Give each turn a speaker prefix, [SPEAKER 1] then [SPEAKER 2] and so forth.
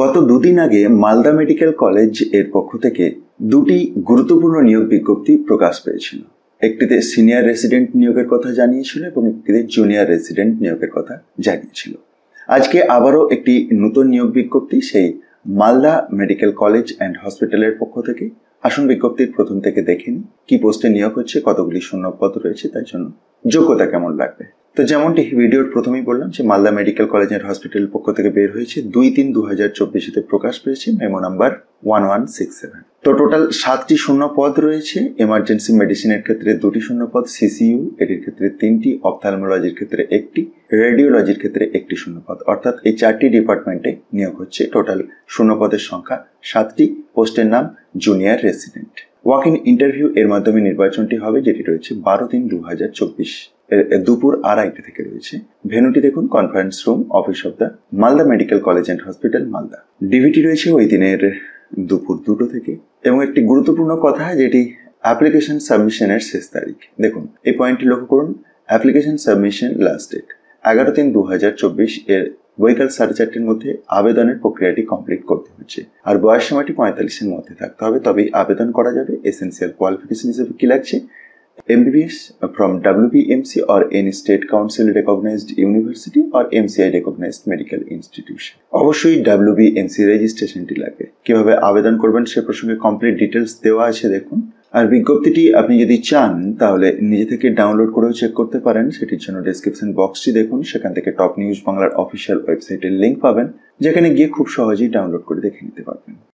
[SPEAKER 1] গত দুদিন আগে মালদা মেডিকেল কলেজ এর পক্ষ থেকে দুটি গুরুত্বপূর্ণ নিয়োগ বিজ্ঞপ্তি প্রকাশ পেয়েছিল একটিতে সিনিয়র রেসিডেন্ট নিয়োগের কথা জানিয়েছিল এবং একটিতে জুনিয়র রেসিডেন্ট নিয়োগের কথা জানিয়েছিল আজকে আবারও একটি নতুন নিয়োগ বিজ্ঞপ্তি সেই মালদা মেডিকেল কলেজ অ্যান্ড হসপিটালের পক্ষ থেকে আসন বিজ্ঞপ্তির প্রথম থেকে দেখেন কি পোস্টে নিয়োগ হচ্ছে কতগুলি শূন্যপদ রয়েছে তার জন্য যোগ্যতা কেমন লাগবে তো যেমনটি ভিডিওর প্রথমেই বললাম যে মালদা মেডিকেল কলেজ হসপিটাল পক্ষ থেকে বের হয়েছে দুই তিন দু হাজার চব্বিশেতে প্রকাশ পেয়েছে memo number one one six seven তো টোটাল সাতটি শূন্য পদ রয়েছে এমার্জেন্সি মেডিসিনের ক্ষেত্রে দুটি শূন্য পদ সিসিইউ এটির ক্ষেত্রে তিনটি অপথালমোলজির ক্ষেত্রে একটি রেডিওলজির ক্ষেত্রে একটি শূন্য পদ অর্থাৎ এই চারটি ডিপার্টমেন্টে নিয়োগ হচ্ছে টোটাল শূন্য পদের সংখ্যা সাতটি পোস্টের নাম junior resident walk in interview এর মাধ্যমে নির্বাচনটি হবে যেটি রয়েছে বারো তিন দু হাজার চব্বিশ দুপুর আড়াইটা থেকে রয়েছে ভেনুটি দেখুন conference room office of the Malda medical college and hospital Malda ডিভিটি রয়েছে ওই দিনের দুপুর দুটো থেকে এবং একটি গুরুত্বপূর্ণ কথা যেটি অ্যাপ্লিকেশন সাবমিশনের শেষ তারিখ দেখুন এই পয়েন্টটি লক্ষ্য করুন অ্যাপ্লিকেশন সাবমিশন লাস্ট ডেট এগারো তিন দু হাজার চব্বিশ এর বৈকাল সাড়ে চারটের মধ্যে আবেদনের প্রক্রিয়াটি কমপ্লিট করতে হচ্ছে আর বয়স সময়টি পঁয়তাল্লিশের মধ্যে থাকতে হবে তবেই আবেদন করা যাবে এসেন্সিয়াল কোয়ালিফিকেশন হিসেবে কি লাগছে MBBS uh, from WBMC or any state council recognized university or MCI recognized medical institution অবশ্যই WBMC রেজিস্ট্রেশনটি লাগে কিভাবে আবেদন করবেন সে প্রসঙ্গে কমপ্লিট ডিটেলস দেওয়া আছে দেখুন আর বিজ্ঞপ্তিটি আপনি যদি চান তাহলে নিজে থেকে ডাউনলোড করেও চেক করতে পারেন সেটির জন্য ডেসক্রিপশন বক্সটি দেখুন সেখান থেকে টপ নিউজ বাংলার অফিসিয়াল ওয়েবসাইটের লিঙ্ক পাবেন যেখানে গিয়ে খুব সহজেই ডাউনলোড করে দেখে নিতে পারবেন